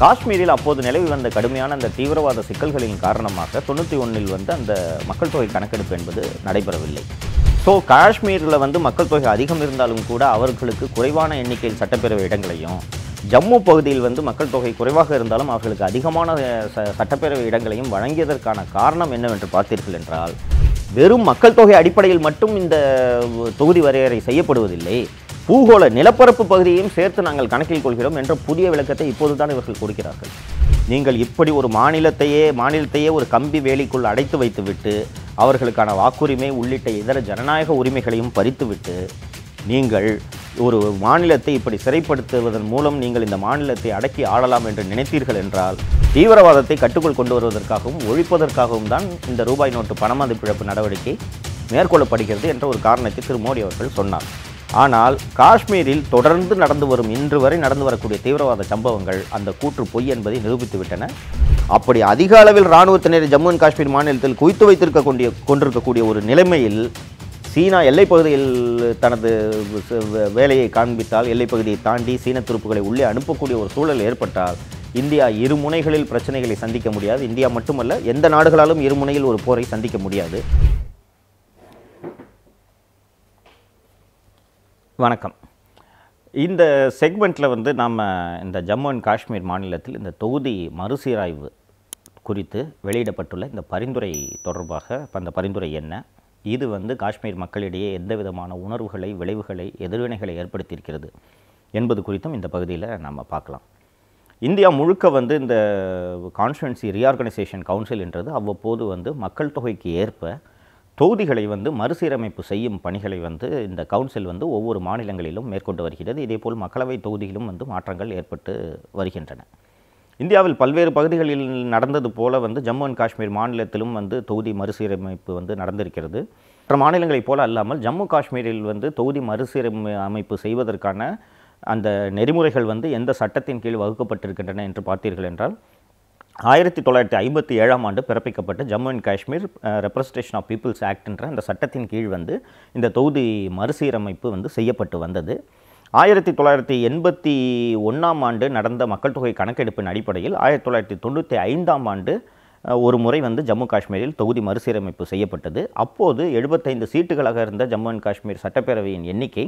காஷ்மீரில் அப்போது நிலவி வந்த கடுமையான அந்த தீவிரவாத சிக்கல்களின் காரணமாக தொண்ணூற்றி ஒன்றில் வந்து அந்த மக்கள் தொகை கணக்கெடுப்பு என்பது நடைபெறவில்லை ஸோ காஷ்மீரில் வந்து மக்கள் தொகை அதிகம் இருந்தாலும் கூட அவர்களுக்கு குறைவான எண்ணிக்கையில் சட்டப்பேரவை இடங்களையும் ஜம்மு பகுதியில் வந்து மக்கள் தொகை குறைவாக இருந்தாலும் அவர்களுக்கு அதிகமான சட்டப்பேரவை இடங்களையும் வழங்கியதற்கான காரணம் என்னவென்று பார்த்தீர்கள் என்றால் வெறும் மக்கள் தொகை அடிப்படையில் மட்டும் இந்த தொகுதி வரையறை செய்யப்படுவதில்லை பூகோள நிலப்பரப்பு பகுதியையும் சேர்த்து நாங்கள் கணக்கில் கொள்கிறோம் என்ற புதிய விளக்கத்தை இப்போதுதான் இவர்கள் கொடுக்கிறார்கள் நீங்கள் இப்படி ஒரு மாநிலத்தையே மாநிலத்தையே ஒரு கம்பி வேலிக்குள் அடைத்து வைத்துவிட்டு அவர்களுக்கான வாக்குரிமை உள்ளிட்ட இதர ஜனநாயக உரிமைகளையும் பறித்துவிட்டு நீங்கள் ஒரு மாநிலத்தை இப்படி சிறைப்படுத்துவதன் மூலம் நீங்கள் இந்த மாநிலத்தை அடக்கி ஆளலாம் என்று நினைத்தீர்கள் என்றால் தீவிரவாதத்தை கட்டுக்குள் கொண்டு வருவதற்காகவும் ஒழிப்பதற்காகவும் தான் இந்த ரூபாய் நோட்டு பணமதிப்பிழப்பு நடவடிக்கை மேற்கொள்ளப்படுகிறது என்ற ஒரு காரணத்தை திரு மோடி அவர்கள் சொன்னார் ஆனால் காஷ்மீரில் தொடர்ந்து நடந்து வரும் இன்று வரை நடந்து வரக்கூடிய தீவிரவாத சம்பவங்கள் அந்த கூற்று பொய் என்பதை நிரூபித்துவிட்டன அப்படி அதிக அளவில் இராணுவத்தினர் ஜம்மு அண்ட் காஷ்மீர் மாநிலத்தில் குவித்து வைத்திருக்க கொண்டிய கொண்டிருக்கக்கூடிய ஒரு நிலைமையில் சீனா எல்லைப் பகுதியில் தனது வேலையை காண்பித்தால் எல்லைப் பகுதியை தாண்டி சீன துருப்புகளை உள்ளே அனுப்பக்கூடிய ஒரு சூழல் ஏற்பட்டால் இந்தியா இரு முனைகளில் பிரச்சனைகளை சந்திக்க முடியாது இந்தியா மட்டுமல்ல எந்த நாடுகளாலும் இருமுனையில் ஒரு போரை சந்திக்க முடியாது வணக்கம் இந்த செக்மெண்ட்டில் வந்து நாம் இந்த ஜம்மு அண்ட் காஷ்மீர் மாநிலத்தில் இந்த தொகுதி மறுசீராய்வு குறித்து வெளியிடப்பட்டுள்ள இந்த பரிந்துரை தொடர்பாக இப்போ அந்த பரிந்துரை என்ன இது வந்து காஷ்மீர் மக்களிடையே எந்த விதமான உணர்வுகளை விளைவுகளை எதிர்வினைகளை ஏற்படுத்தியிருக்கிறது என்பது குறித்தும் இந்த பகுதியில் நம்ம பார்க்கலாம் இந்தியா முழுக்க வந்து இந்த கான்ஸ்டுவன்சி ரீஆர்கனைசேஷன் கவுன்சில் என்றது அவ்வப்போது வந்து மக்கள் தொகைக்கு ஏற்ப தொகுதிகளை வந்து மறுசீரமைப்பு செய்யும் பணிகளை வந்து இந்த கவுன்சில் வந்து ஒவ்வொரு மாநிலங்களிலும் மேற்கொண்டு வருகிறது இதேபோல் மக்களவை தொகுதிகளும் வந்து மாற்றங்கள் ஏற்பட்டு வருகின்றன இந்தியாவில் பல்வேறு பகுதிகளில் நடந்தது போல வந்து ஜம்மு அண்ட் காஷ்மீர் மாநிலத்திலும் வந்து தொகுதி மறுசீரமைப்பு வந்து நடந்திருக்கிறது மற்ற மாநிலங்களைப் போல அல்லாமல் ஜம்மு காஷ்மீரில் வந்து தொகுதி மறுசீரமை அமைப்பு செய்வதற்கான அந்த நெறிமுறைகள் வந்து எந்த சட்டத்தின் கீழ் வகுக்கப்பட்டிருக்கின்றன என்று பார்த்தீர்கள் என்றால் ஆயிரத்தி தொள்ளாயிரத்தி ஐம்பத்தி ஏழாம் ஆண்டு பிறப்பிக்கப்பட்ட Jammu and Kashmir representation of people's ஆக்ட்ன்ற அந்த சட்டத்தின் கீழ் வந்து இந்த தொகுதி மறுசீரமைப்பு வந்து செய்யப்பட்டு வந்தது ஆயிரத்தி தொள்ளாயிரத்தி எண்பத்தி ஒன்றாம் ஆண்டு நடந்த மக்கள் தொகை கணக்கெடுப்பின் அடிப்படையில் ஆயிரத்தி தொள்ளாயிரத்தி தொண்ணூற்றி ஐந்தாம் ஆண்டு ஒரு முறை வந்து ஜம்மு காஷ்மீரில் தொகுதி மறுசீரமைப்பு செய்யப்பட்டது அப்போது எழுபத்தைந்து சீட்டுகளாக இருந்த ஜம்மு அண்ட் காஷ்மீர் சட்டப்பேரவையின் எண்ணிக்கை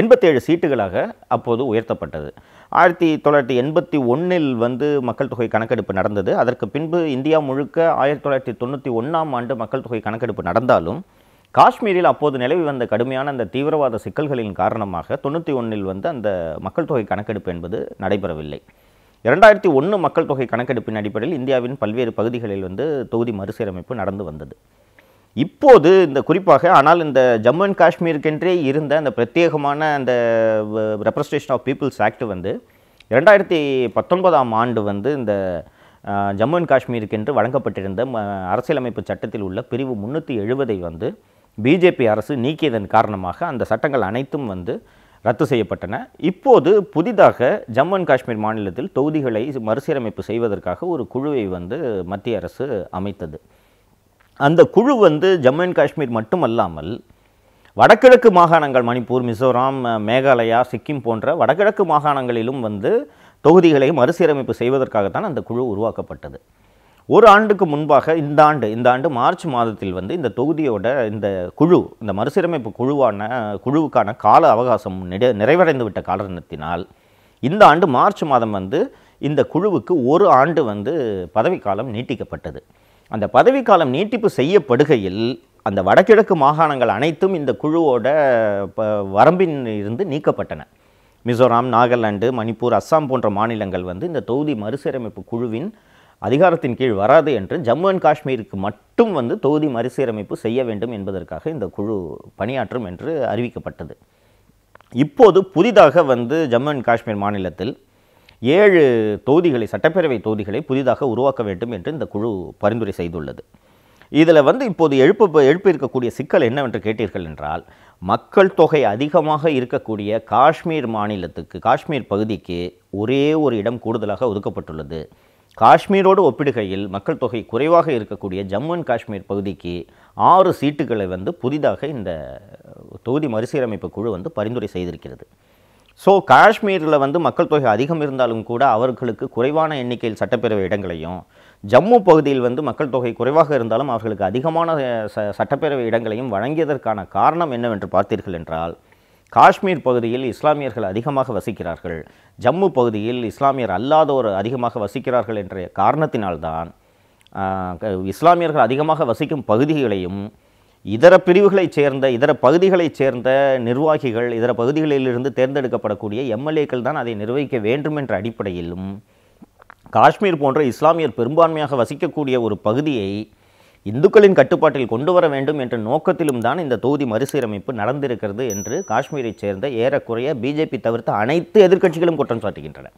எண்பத்தேழு சீட்டுகளாக அப்போது உயர்த்தப்பட்டது ஆயிரத்தி தொள்ளாயிரத்தி எண்பத்தி ஒன்றில் வந்து மக்கள் தொகை கணக்கெடுப்பு நடந்தது அதற்கு பின்பு இந்தியா முழுக்க ஆயிரத்தி தொள்ளாயிரத்தி தொண்ணூற்றி ஒன்றாம் ஆண்டு மக்கள் தொகை கணக்கெடுப்பு நடந்தாலும் காஷ்மீரில் அப்போது நிலவி வந்த கடுமையான அந்த தீவிரவாத சிக்கல்களின் காரணமாக தொண்ணூற்றி ஒன்றில் வந்து அந்த மக்கள் தொகை கணக்கெடுப்பு என்பது நடைபெறவில்லை இரண்டாயிரத்தி ஒன்று மக்கள் தொகை கணக்கெடுப்பின் அடிப்படையில் இந்தியாவின் பல்வேறு பகுதிகளில் வந்து தொகுதி மறுசீரமைப்பு நடந்து வந்தது இப்போது இந்த குறிப்பாக ஆனால் இந்த ஜம்மு அண்ட் காஷ்மீருக்கென்றே இருந்த அந்த பிரத்யேகமான அந்த ரெப்ரஸன்டேஷன் ஆஃப் பீப்புள்ஸ் ஆக்ட் வந்து இரண்டாயிரத்தி பத்தொன்பதாம் ஆண்டு வந்து இந்த ஜம்மு அண்ட் காஷ்மீருக்கென்று வழங்கப்பட்டிருந்த அரசியலமைப்பு சட்டத்தில் உள்ள பிரிவு முந்நூற்றி எழுபதை வந்து பிஜேபி அரசு நீக்கியதன் காரணமாக அந்த சட்டங்கள் அனைத்தும் வந்து ரத்து செய்யப்பட்டன இப்போது புதிதாக ஜம்மு அண்ட் காஷ்மீர் மாநிலத்தில் தொகுதிகளை மறுசீரமைப்பு செய்வதற்காக ஒரு குழுவை வந்து மத்திய அரசு அமைத்தது அந்த குழு வந்து ஜம்மு அண்ட் காஷ்மீர் மட்டுமல்லாமல் வடகிழக்கு மாகாணங்கள் மணிப்பூர் மிசோராம் மேகாலயா சிக்கிம் போன்ற வடகிழக்கு மாகாணங்களிலும் வந்து தொகுதிகளை மறுசீரமைப்பு செய்வதற்காகத்தான் அந்த குழு உருவாக்கப்பட்டது ஒரு ஆண்டுக்கு முன்பாக இந்த ஆண்டு இந்த ஆண்டு மார்ச் மாதத்தில் வந்து இந்த தொகுதியோட இந்த குழு இந்த மறுசீரமைப்பு குழுவான குழுவுக்கான கால அவகாசம் நிறை நிறைவடைந்து விட்ட காரணத்தினால் இந்த ஆண்டு மார்ச் மாதம் வந்து இந்த குழுவுக்கு ஒரு ஆண்டு வந்து பதவிக்காலம் நீட்டிக்கப்பட்டது அந்த பதவிக்காலம் நீட்டிப்பு செய்யப்படுகையில் அந்த வடகிழக்கு மாகாணங்கள் அனைத்தும் இந்த குழுவோட வரம்பின் இருந்து நீக்கப்பட்டன மிசோராம் நாகாலாந்து மணிப்பூர் அஸ்ஸாம் போன்ற மாநிலங்கள் வந்து இந்த தொகுதி மறுசீரமைப்பு குழுவின் அதிகாரத்தின் கீழ் வராது என்று ஜம்மு அண்ட் காஷ்மீருக்கு மட்டும் வந்து தொகுதி மறுசீரமைப்பு செய்ய வேண்டும் என்பதற்காக இந்த குழு பணியாற்றும் என்று அறிவிக்கப்பட்டது இப்போது புதிதாக வந்து ஜம்மு அண்ட் காஷ்மீர் மாநிலத்தில் ஏழு தொகுதிகளை சட்டப்பேரவை தொகுதிகளை புதிதாக உருவாக்க வேண்டும் என்று இந்த குழு பரிந்துரை செய்துள்ளது இதில் வந்து இப்போது எழுப்ப எழுப்பியிருக்கக்கூடிய சிக்கல் என்னவென்று கேட்டீர்கள் என்றால் மக்கள் தொகை அதிகமாக இருக்கக்கூடிய காஷ்மீர் மாநிலத்துக்கு காஷ்மீர் பகுதிக்கு ஒரே ஒரு இடம் கூடுதலாக ஒதுக்கப்பட்டுள்ளது காஷ்மீரோடு ஒப்பிடுகையில் மக்கள் தொகை குறைவாக இருக்கக்கூடிய ஜம்மு அண்ட் காஷ்மீர் பகுதிக்கு ஆறு சீட்டுகளை வந்து புதிதாக இந்த தொகுதி மறுசீரமைப்பு குழு வந்து பரிந்துரை செய்திருக்கிறது ஸோ காஷ்மீரில் வந்து மக்கள் தொகை அதிகம் இருந்தாலும் கூட அவர்களுக்கு குறைவான எண்ணிக்கையில் சட்டப்பேரவை இடங்களையும் ஜம்மு பகுதியில் வந்து மக்கள் தொகை குறைவாக இருந்தாலும் அவர்களுக்கு அதிகமான ச சட்டப்பேரவை இடங்களையும் வழங்கியதற்கான காரணம் என்னவென்று பார்த்தீர்கள் என்றால் காஷ்மீர் பகுதியில் இஸ்லாமியர்கள் அதிகமாக வசிக்கிறார்கள் ஜம்மு பகுதியில் இஸ்லாமியர் அல்லாதோர் அதிகமாக வசிக்கிறார்கள் என்ற காரணத்தினால்தான் இஸ்லாமியர்கள் அதிகமாக வசிக்கும் பகுதிகளையும் இதர பிரிவுகளைச் சேர்ந்த இதர பகுதிகளைச் சேர்ந்த நிர்வாகிகள் இதர பகுதிகளிலிருந்து தேர்ந்தெடுக்கப்படக்கூடிய எம்எல்ஏக்கள் தான் அதை நிர்வகிக்க வேண்டும் என்ற அடிப்படையிலும் காஷ்மீர் போன்ற இஸ்லாமியர் பெரும்பான்மையாக வசிக்கக்கூடிய ஒரு பகுதியை இந்துக்களின் கட்டுப்பாட்டில் கொண்டு வர வேண்டும் என்ற நோக்கத்திலும் தான் இந்த தொகுதி மறுசீரமைப்பு நடந்திருக்கிறது என்று காஷ்மீரைச் சேர்ந்த ஏறக்குறைய பிஜேபி தவிர்த்து அனைத்து எதிர்க்கட்சிகளும் குற்றம் சாட்டுகின்றன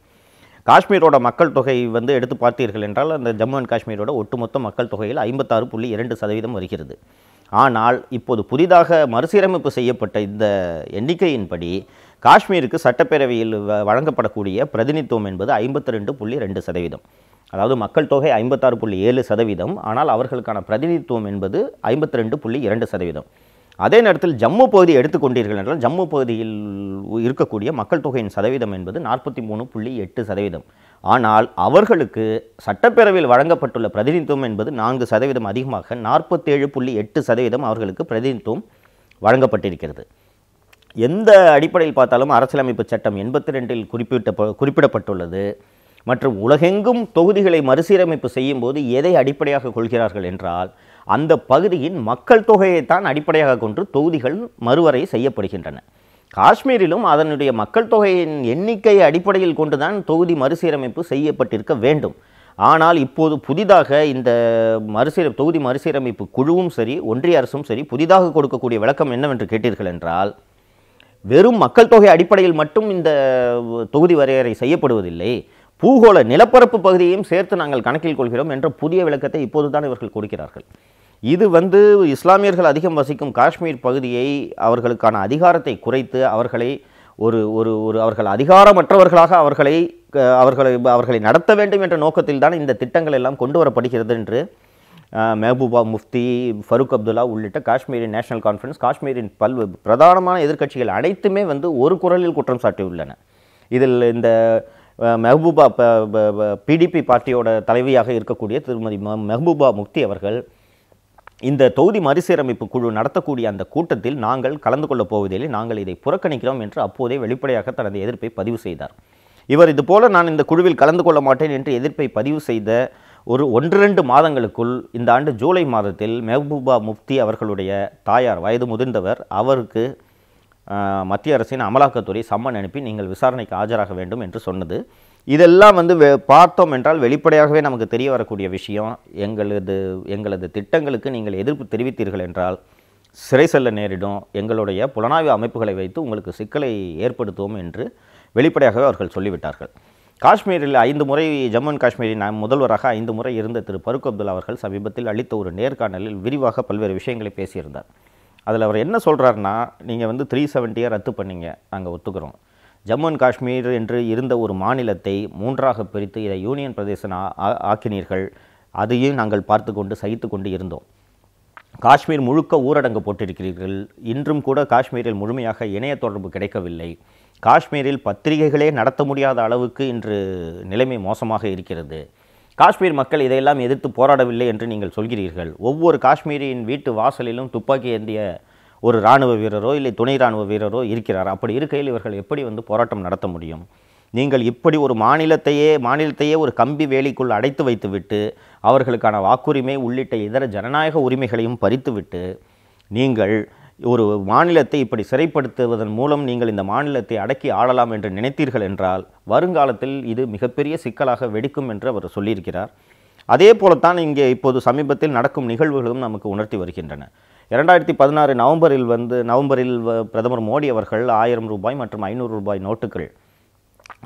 காஷ்மீரோட மக்கள் தொகை வந்து எடுத்து பார்த்தீர்கள் என்றால் அந்த ஜம்மு அண்ட் காஷ்மீரோட ஒட்டுமொத்த மக்கள் தொகையில் ஐம்பத்தாறு புள்ளி இரண்டு சதவீதம் வருகிறது ஆனால் இப்போது புதிதாக மறுசீரமைப்பு செய்யப்பட்ட இந்த எண்ணிக்கையின்படி காஷ்மீருக்கு சட்டப்பேரவையில் வழங்கப்படக்கூடிய பிரதிநிதித்துவம் என்பது ஐம்பத்தி ரெண்டு புள்ளி ரெண்டு சதவீதம் அதாவது மக்கள் தொகை ஐம்பத்தாறு புள்ளி ஏழு சதவீதம் ஆனால் அவர்களுக்கான பிரதிநிதித்துவம் என்பது ஐம்பத்தி ரெண்டு புள்ளி இரண்டு சதவீதம் அதே நேரத்தில் ஜம்மு பகுதி எடுத்துக்கொண்டீர்கள் என்றால் ஜம்மு பகுதியில் இருக்கக்கூடிய மக்கள் தொகையின் சதவீதம் என்பது நாற்பத்தி மூணு புள்ளி எட்டு சதவீதம் ஆனால் அவர்களுக்கு சட்டப்பேரவையில் வழங்கப்பட்டுள்ள பிரதிநிதித்துவம் என்பது நான்கு சதவீதம் அதிகமாக நாற்பத்தேழு புள்ளி எட்டு சதவீதம் அவர்களுக்கு பிரதிநிதித்துவம் வழங்கப்பட்டிருக்கிறது எந்த அடிப்படையில் பார்த்தாலும் அரசியலமைப்பு சட்டம் எண்பத்தி ரெண்டில் குறிப்பிட்ட குறிப்பிடப்பட்டுள்ளது மற்றும் உலகெங்கும் தொகுதிகளை மறுசீரமைப்பு செய்யும்போது எதை அடிப்படையாக கொள்கிறார்கள் என்றால் அந்த பகுதியின் மக்கள் தொகையை தான் அடிப்படையாக கொண்டு தொகுதிகள் மறுவரை செய்யப்படுகின்றன காஷ்மீரிலும் அதனுடைய மக்கள் தொகையின் எண்ணிக்கை அடிப்படையில் கொண்டுதான் தொகுதி மறுசீரமைப்பு செய்யப்பட்டிருக்க வேண்டும் ஆனால் இப்போது புதிதாக இந்த மறுசீர தொகுதி மறுசீரமைப்பு குழுவும் சரி ஒன்றிய அரசும் சரி புதிதாக கொடுக்கக்கூடிய விளக்கம் என்னவென்று கேட்டீர்கள் என்றால் வெறும் மக்கள் தொகை அடிப்படையில் மட்டும் இந்த தொகுதி வரையறை செய்யப்படுவதில்லை பூகோள நிலப்பரப்பு பகுதியையும் சேர்த்து நாங்கள் கணக்கில் கொள்கிறோம் என்ற புதிய விளக்கத்தை இப்போதுதான் இவர்கள் கொடுக்கிறார்கள் இது வந்து இஸ்லாமியர்கள் அதிகம் வசிக்கும் காஷ்மீர் பகுதியை அவர்களுக்கான அதிகாரத்தை குறைத்து அவர்களை ஒரு ஒரு ஒரு அவர்கள் அதிகாரமற்றவர்களாக அவர்களை அவர்களை அவர்களை நடத்த வேண்டும் என்ற நோக்கத்தில் தான் இந்த திட்டங்கள் எல்லாம் கொண்டு வரப்படுகிறது என்று மெஹபூபா முஃப்தி ஃபருக் அப்துல்லா உள்ளிட்ட காஷ்மீரின் நேஷனல் கான்ஃபரன்ஸ் காஷ்மீரின் பல்வு பிரதானமான எதிர்க்கட்சிகள் அனைத்துமே வந்து ஒரு குரலில் குற்றம் சாட்டியுள்ளன இதில் இந்த மெஹபூபா பிடிபி பார்ட்டியோட தலைவியாக இருக்கக்கூடிய திருமதி மெஹபூபா முஃப்தி அவர்கள் இந்த தொகுதி மறுசீரமைப்பு குழு நடத்தக்கூடிய அந்த கூட்டத்தில் நாங்கள் கலந்து கொள்ளப் போவதில்லை நாங்கள் இதை புறக்கணிக்கிறோம் என்று அப்போதே வெளிப்படையாக தனது எதிர்ப்பை பதிவு செய்தார் இவர் இதுபோல நான் இந்த குழுவில் கலந்து கொள்ள மாட்டேன் என்று எதிர்ப்பை பதிவு செய்த ஒரு ஒன்றிரண்டு மாதங்களுக்குள் இந்த ஆண்டு ஜூலை மாதத்தில் மெஹபூபா முஃப்தி அவர்களுடைய தாயார் வயது முதிர்ந்தவர் அவருக்கு மத்திய அரசின் அமலாக்கத்துறை சம்மன் அனுப்பி நீங்கள் விசாரணைக்கு ஆஜராக வேண்டும் என்று சொன்னது இதெல்லாம் வந்து வெ பார்த்தோம் என்றால் வெளிப்படையாகவே நமக்கு தெரிய வரக்கூடிய விஷயம் எங்களது எங்களது திட்டங்களுக்கு நீங்கள் எதிர்ப்பு தெரிவித்தீர்கள் என்றால் சிறை செல்ல நேரிடும் எங்களுடைய புலனாய்வு அமைப்புகளை வைத்து உங்களுக்கு சிக்கலை ஏற்படுத்துவோம் என்று வெளிப்படையாகவே அவர்கள் சொல்லிவிட்டார்கள் காஷ்மீரில் ஐந்து முறை ஜம்மு அண்ட் காஷ்மீரின் முதல்வராக ஐந்து முறை இருந்த திரு பருக் அப்துல் அவர்கள் சமீபத்தில் அளித்த ஒரு நேர்காணலில் விரிவாக பல்வேறு விஷயங்களை பேசியிருந்தார் அதில் அவர் என்ன சொல்கிறாருன்னா நீங்கள் வந்து த்ரீ செவன்ட்டியை ரத்து பண்ணிங்க நாங்கள் ஒத்துக்கிறோம் ஜம்மு அண்ட் காஷ்மீர் என்று இருந்த ஒரு மாநிலத்தை மூன்றாக பிரித்து இதை யூனியன் பிரதேசம் ஆக்கினீர்கள் அதையும் நாங்கள் பார்த்து கொண்டு சகித்து கொண்டு இருந்தோம் காஷ்மீர் முழுக்க ஊரடங்கு போட்டிருக்கிறீர்கள் இன்றும் கூட காஷ்மீரில் முழுமையாக இணைய தொடர்பு கிடைக்கவில்லை காஷ்மீரில் பத்திரிகைகளே நடத்த முடியாத அளவுக்கு இன்று நிலைமை மோசமாக இருக்கிறது காஷ்மீர் மக்கள் இதையெல்லாம் எதிர்த்து போராடவில்லை என்று நீங்கள் சொல்கிறீர்கள் ஒவ்வொரு காஷ்மீரியின் வீட்டு வாசலிலும் துப்பாக்கி ஏந்திய ஒரு இராணுவ வீரரோ இல்லை துணை இராணுவ வீரரோ இருக்கிறார் அப்படி இருக்கையில் இவர்கள் எப்படி வந்து போராட்டம் நடத்த முடியும் நீங்கள் இப்படி ஒரு மாநிலத்தையே மாநிலத்தையே ஒரு கம்பி வேலிக்குள் அடைத்து வைத்துவிட்டு அவர்களுக்கான வாக்குரிமை உள்ளிட்ட இதர ஜனநாயக உரிமைகளையும் பறித்துவிட்டு நீங்கள் ஒரு மாநிலத்தை இப்படி சிறைப்படுத்துவதன் மூலம் நீங்கள் இந்த மாநிலத்தை அடக்கி ஆளலாம் என்று நினைத்தீர்கள் என்றால் வருங்காலத்தில் இது மிகப்பெரிய சிக்கலாக வெடிக்கும் என்று அவர் சொல்லியிருக்கிறார் அதே போலத்தான் இங்கே இப்போது சமீபத்தில் நடக்கும் நிகழ்வுகளும் நமக்கு உணர்த்தி வருகின்றன இரண்டாயிரத்தி பதினாறு நவம்பரில் வந்து நவம்பரில் பிரதமர் மோடி அவர்கள் ஆயிரம் ரூபாய் மற்றும் ஐநூறு ரூபாய் நோட்டுகள்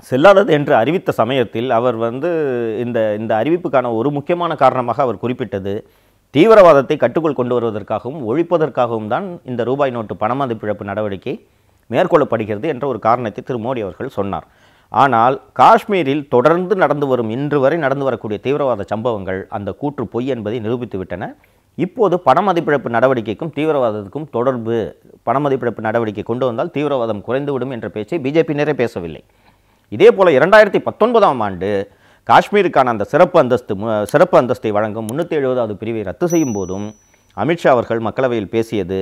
செல்லாதது என்று அறிவித்த சமயத்தில் அவர் வந்து இந்த இந்த அறிவிப்புக்கான ஒரு முக்கியமான காரணமாக அவர் குறிப்பிட்டது தீவிரவாதத்தை கட்டுக்குள் கொண்டு வருவதற்காகவும் ஒழிப்பதற்காகவும் தான் இந்த ரூபாய் நோட்டு பணமதிப்பிழப்பு நடவடிக்கை மேற்கொள்ளப்படுகிறது என்ற ஒரு காரணத்தை திரு மோடி அவர்கள் சொன்னார் ஆனால் காஷ்மீரில் தொடர்ந்து நடந்து வரும் இன்று வரை நடந்து வரக்கூடிய தீவிரவாத சம்பவங்கள் அந்த கூற்று பொய் என்பதை நிரூபித்துவிட்டன இப்போது பணமதிப்பிழப்பு நடவடிக்கைக்கும் தீவிரவாதத்துக்கும் தொடர்பு பணமதிப்பிழப்பு நடவடிக்கை கொண்டு வந்தால் தீவிரவாதம் குறைந்துவிடும் என்ற பேச்சை பிஜேபியினரே பேசவில்லை இதே போல் இரண்டாயிரத்தி பத்தொன்பதாம் ஆண்டு காஷ்மீருக்கான அந்த சிறப்பு அந்தஸ்து சிறப்பு அந்தஸ்தை வழங்கும் முந்நூற்றி எழுபதாவது பிரிவை ரத்து செய்யும் போதும் அமித்ஷா அவர்கள் மக்களவையில் பேசியது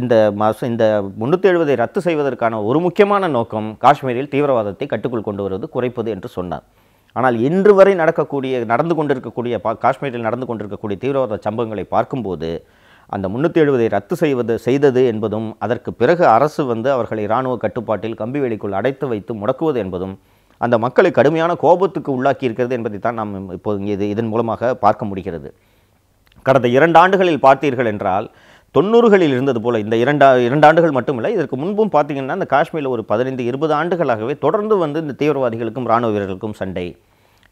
இந்த மாச இந்த முந்நூற்றி எழுபதை ரத்து செய்வதற்கான ஒரு முக்கியமான நோக்கம் காஷ்மீரில் தீவிரவாதத்தை கட்டுக்குள் கொண்டு வருவது குறைப்பது என்று சொன்னார் ஆனால் இன்று வரை நடக்கக்கூடிய நடந்து கொண்டிருக்கக்கூடிய பா காஷ்மீரில் நடந்து கொண்டிருக்கக்கூடிய தீவிரவாத சம்பவங்களை பார்க்கும்போது அந்த முந்நூற்றி எழுபதை ரத்து செய்வது செய்தது என்பதும் அதற்கு பிறகு அரசு வந்து அவர்களை இராணுவ கட்டுப்பாட்டில் கம்பி வேலிக்குள் அடைத்து வைத்து முடக்குவது என்பதும் அந்த மக்களை கடுமையான கோபத்துக்கு உள்ளாக்கி இருக்கிறது என்பதை தான் நாம் இப்போது இது இதன் மூலமாக பார்க்க முடிகிறது கடந்த இரண்டு ஆண்டுகளில் பார்த்தீர்கள் என்றால் தொண்ணூறுகளில் இருந்தது போல் இந்த இரண்டா இரண்டு ஆண்டுகள் மட்டுமில்லை இதற்கு முன்பும் பார்த்திங்கன்னா இந்த காஷ்மீரில் ஒரு பதினைந்து இருபது ஆண்டுகளாகவே தொடர்ந்து வந்து இந்த தீவிரவாதிகளுக்கும் இராணுவ வீரர்களுக்கும் சண்டை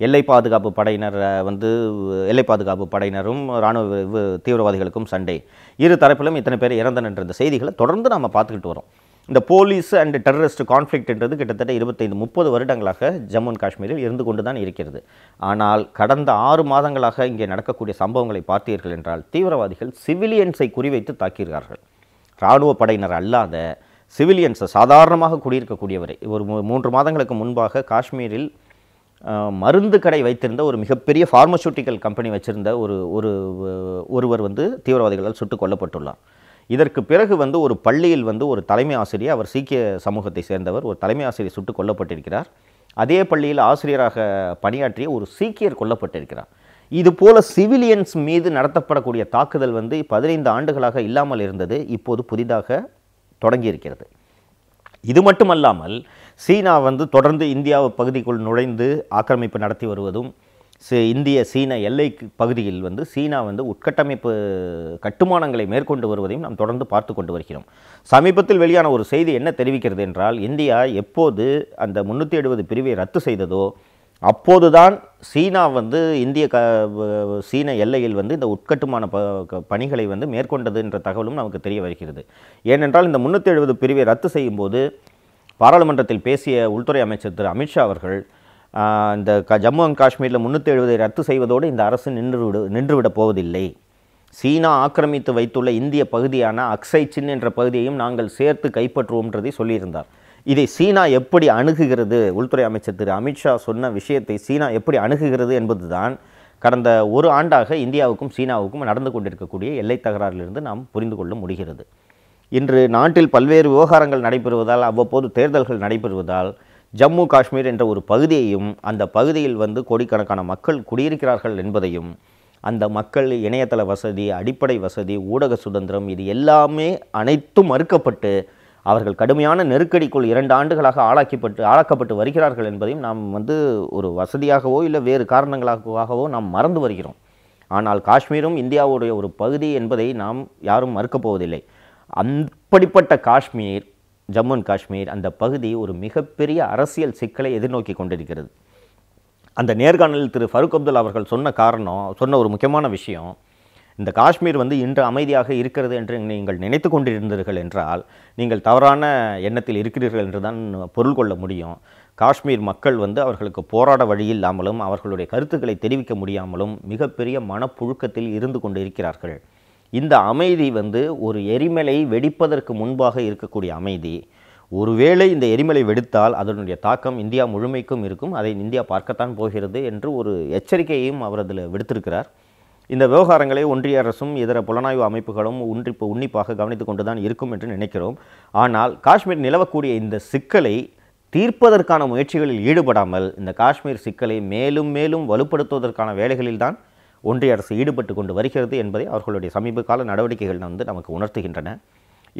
எல்லை பாதுகாப்பு படையினர் வந்து எல்லை பாதுகாப்பு படையினரும் இராணுவ தீவிரவாதிகளுக்கும் சண்டை இரு தரப்பிலும் இத்தனை பேர் இறந்தனன்ற செய்திகளை தொடர்ந்து நாம் பார்த்துக்கிட்டு வரோம் இந்த போலீஸ் அண்ட் டெரரிஸ்ட் கான்ஃப்ளிக்ட் என்றது கிட்டத்தட்ட இருபத்தைந்து முப்பது வருடங்களாக ஜம்மு அண்ட் காஷ்மீரில் இருந்து கொண்டு தான் இருக்கிறது ஆனால் கடந்த ஆறு மாதங்களாக இங்கே நடக்கக்கூடிய சம்பவங்களை பார்த்தீர்கள் என்றால் தீவிரவாதிகள் சிவிலியன்ஸை குறிவைத்து தாக்கிறார்கள் இராணுவ படையினர் அல்லாத சிவிலியன்ஸை சாதாரணமாக குடியிருக்கக்கூடியவரை ஒரு மூன்று மாதங்களுக்கு முன்பாக காஷ்மீரில் மருந்து கடை வைத்திருந்த ஒரு மிகப்பெரிய ஃபார்மசூட்டிக்கல் கம்பெனி வச்சிருந்த ஒரு ஒரு ஒருவர் வந்து தீவிரவாதிகளால் சுட்டுக் கொல்லப்பட்டுள்ளார் இதற்கு பிறகு வந்து ஒரு பள்ளியில் வந்து ஒரு தலைமை ஆசிரியர் அவர் சீக்கிய சமூகத்தை சேர்ந்தவர் ஒரு தலைமை ஆசிரியர் சுட்டு கொல்லப்பட்டிருக்கிறார் அதே பள்ளியில் ஆசிரியராக பணியாற்றிய ஒரு சீக்கியர் கொல்லப்பட்டிருக்கிறார் இது போல சிவிலியன்ஸ் மீது நடத்தப்படக்கூடிய தாக்குதல் வந்து பதினைந்து ஆண்டுகளாக இல்லாமல் இருந்தது இப்போது புதிதாக தொடங்கியிருக்கிறது இது மட்டுமல்லாமல் சீனா வந்து தொடர்ந்து இந்தியாவை பகுதிக்குள் நுழைந்து ஆக்கிரமிப்பு நடத்தி வருவதும் இந்திய சீன எல்லை பகுதியில் வந்து சீனா வந்து உட்கட்டமைப்பு கட்டுமானங்களை மேற்கொண்டு வருவதையும் நாம் தொடர்ந்து பார்த்து கொண்டு வருகிறோம் சமீபத்தில் வெளியான ஒரு செய்தி என்ன தெரிவிக்கிறது என்றால் இந்தியா எப்போது அந்த முந்நூற்றி எழுபது பிரிவை ரத்து செய்ததோ அப்போது தான் சீனா வந்து இந்திய க சீன எல்லையில் வந்து இந்த உட்கட்டுமான ப பணிகளை வந்து மேற்கொண்டது என்ற தகவலும் நமக்கு தெரிய வருகிறது ஏனென்றால் இந்த முந்நூற்றி எழுபது பிரிவை ரத்து செய்யும்போது பாராளுமன்றத்தில் பேசிய உள்துறை அமைச்சர் திரு அமித்ஷா அவர்கள் இந்த க ஜம்மு அண்ட் காஷ்மீரில் முந்நூற்றி எழுபதை ரத்து செய்வதோடு இந்த அரசு நின்றுவிடு நின்றுவிடப் போவதில்லை சீனா ஆக்கிரமித்து வைத்துள்ள இந்திய பகுதியான அக்ஸை சின் என்ற பகுதியையும் நாங்கள் சேர்த்து கைப்பற்றுவோம்ன்றதை சொல்லியிருந்தார் இதை சீனா எப்படி அணுகுகிறது உள்துறை அமைச்சர் திரு அமித்ஷா சொன்ன விஷயத்தை சீனா எப்படி அணுகுகிறது என்பதுதான் கடந்த ஒரு ஆண்டாக இந்தியாவுக்கும் சீனாவுக்கும் நடந்து கொண்டிருக்கக்கூடிய எல்லை தகராறிலிருந்து நாம் புரிந்து கொள்ள முடிகிறது இன்று நாட்டில் பல்வேறு விவகாரங்கள் நடைபெறுவதால் அவ்வப்போது தேர்தல்கள் நடைபெறுவதால் ஜம்மு காஷ்மீர் என்ற ஒரு பகுதியையும் அந்த பகுதியில் வந்து கோடிக்கணக்கான மக்கள் குடியிருக்கிறார்கள் என்பதையும் அந்த மக்கள் இணையதள வசதி அடிப்படை வசதி ஊடக சுதந்திரம் இது எல்லாமே அனைத்தும் மறுக்கப்பட்டு அவர்கள் கடுமையான நெருக்கடிக்குள் இரண்டு ஆண்டுகளாக ஆளாக்கப்பட்டு ஆளாக்கப்பட்டு வருகிறார்கள் என்பதையும் நாம் வந்து ஒரு வசதியாகவோ இல்லை வேறு காரணங்களாகவோ நாம் மறந்து வருகிறோம் ஆனால் காஷ்மீரும் இந்தியாவுடைய ஒரு பகுதி என்பதை நாம் யாரும் மறுக்கப் போவதில்லை அப்படிப்பட்ட காஷ்மீர் ஜம்மு அண்ட் காஷ்மீர் அந்த பகுதி ஒரு மிகப்பெரிய அரசியல் சிக்கலை எதிர்நோக்கி கொண்டிருக்கிறது அந்த நேர்காணலில் திரு ஃபருக் அப்துல் அவர்கள் சொன்ன காரணம் சொன்ன ஒரு முக்கியமான விஷயம் இந்த காஷ்மீர் வந்து இன்று அமைதியாக இருக்கிறது என்று நீங்கள் நினைத்து கொண்டிருந்தீர்கள் என்றால் நீங்கள் தவறான எண்ணத்தில் இருக்கிறீர்கள் என்று தான் பொருள் கொள்ள முடியும் காஷ்மீர் மக்கள் வந்து அவர்களுக்கு போராட வழி இல்லாமலும் அவர்களுடைய கருத்துக்களை தெரிவிக்க முடியாமலும் மிகப்பெரிய மனப்புழுக்கத்தில் இருந்து கொண்டு இருக்கிறார்கள் இந்த அமைதி வந்து ஒரு எரிமலை வெடிப்பதற்கு முன்பாக இருக்கக்கூடிய அமைதி ஒருவேளை இந்த எரிமலை வெடித்தால் அதனுடைய தாக்கம் இந்தியா முழுமைக்கும் இருக்கும் அதை இந்தியா பார்க்கத்தான் போகிறது என்று ஒரு எச்சரிக்கையையும் அவர் அதில் விடுத்திருக்கிறார் இந்த விவகாரங்களை ஒன்றிய அரசும் இதர புலனாய்வு அமைப்புகளும் ஒன்றிப்பு உன்னிப்பாக கவனித்து கொண்டு தான் இருக்கும் என்று நினைக்கிறோம் ஆனால் காஷ்மீர் நிலவக்கூடிய இந்த சிக்கலை தீர்ப்பதற்கான முயற்சிகளில் ஈடுபடாமல் இந்த காஷ்மீர் சிக்கலை மேலும் மேலும் வலுப்படுத்துவதற்கான வேலைகளில்தான் ஒன்றிய அரசு ஈடுபட்டு கொண்டு வருகிறது என்பதை அவர்களுடைய சமீப கால நடவடிக்கைகள் வந்து நமக்கு உணர்த்துகின்றன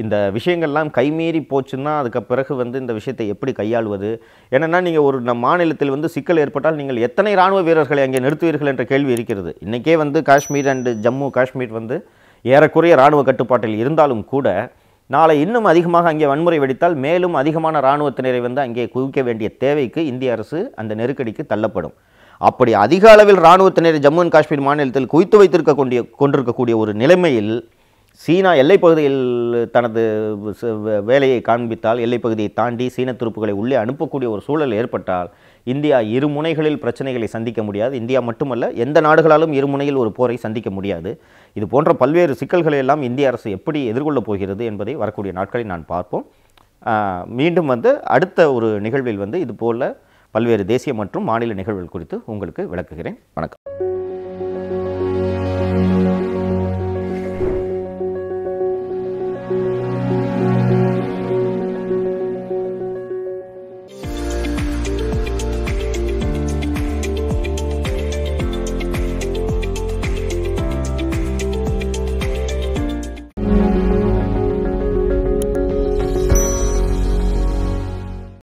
இந்த விஷயங்கள்லாம் கைமீறி போச்சுன்னா அதுக்கு பிறகு வந்து இந்த விஷயத்தை எப்படி கையாளுவது என்னென்னா நீங்கள் ஒரு நம் மாநிலத்தில் வந்து சிக்கல் ஏற்பட்டால் நீங்கள் எத்தனை இராணுவ வீரர்களை அங்கே நிறுத்துவீர்கள் என்ற கேள்வி இருக்கிறது இன்றைக்கே வந்து காஷ்மீர் அண்டு ஜம்மு காஷ்மீர் வந்து ஏறக்குறைய இராணுவ கட்டுப்பாட்டில் இருந்தாலும் கூட நாளை இன்னும் அதிகமாக அங்கே வன்முறை வெடித்தால் மேலும் அதிகமான இராணுவத்தினரை வந்து அங்கே குவிக்க வேண்டிய தேவைக்கு இந்திய அரசு அந்த நெருக்கடிக்கு தள்ளப்படும் அப்படி அதிக அளவில் இராணுவத்தினரை ஜம்மு அண்ட் காஷ்மீர் மாநிலத்தில் குவித்து வைத்திருக்க கொண்டிய கொண்டிருக்கக்கூடிய ஒரு நிலைமையில் சீனா பகுதியில் தனது வேலையை காண்பித்தால் எல்லைப்பகுதியை தாண்டி சீன துருப்புகளை உள்ளே அனுப்பக்கூடிய ஒரு சூழல் ஏற்பட்டால் இந்தியா இரு முனைகளில் பிரச்சனைகளை சந்திக்க முடியாது இந்தியா மட்டுமல்ல எந்த நாடுகளாலும் இரு முனையில் ஒரு போரை சந்திக்க முடியாது இது போன்ற பல்வேறு சிக்கல்களை எல்லாம் இந்திய அரசு எப்படி எதிர்கொள்ளப் போகிறது என்பதை வரக்கூடிய நாட்களை நான் பார்ப்போம் மீண்டும் வந்து அடுத்த ஒரு நிகழ்வில் வந்து இது போல பல்வேறு தேசிய மற்றும் மாநில நிகழ்வுகள் குறித்து உங்களுக்கு விளக்குகிறேன் வணக்கம்